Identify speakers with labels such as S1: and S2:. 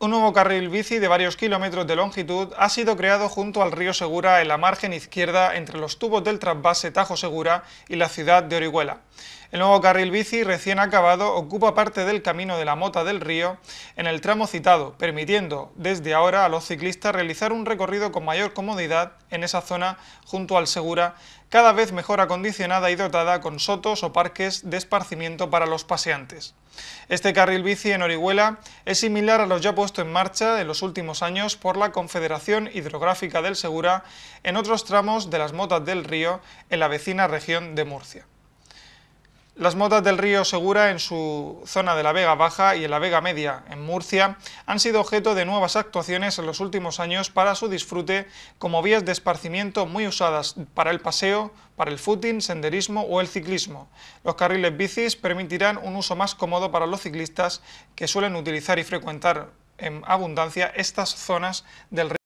S1: Un nuevo carril bici de varios kilómetros de longitud ha sido creado junto al río Segura en la margen izquierda entre los tubos del trasvase Tajo Segura y la ciudad de Orihuela. El nuevo carril bici recién acabado ocupa parte del camino de la mota del río en el tramo citado, permitiendo desde ahora a los ciclistas realizar un recorrido con mayor comodidad en esa zona junto al Segura, cada vez mejor acondicionada y dotada con sotos o parques de esparcimiento para los paseantes. Este carril bici en Orihuela es similar a lo ya puesto en marcha en los últimos años por la Confederación Hidrográfica del Segura en otros tramos de las motas del río en la vecina región de Murcia. Las motas del río Segura en su zona de la Vega Baja y en la Vega Media, en Murcia, han sido objeto de nuevas actuaciones en los últimos años para su disfrute como vías de esparcimiento muy usadas para el paseo, para el footing, senderismo o el ciclismo. Los carriles bicis permitirán un uso más cómodo para los ciclistas que suelen utilizar y frecuentar en abundancia estas zonas del río.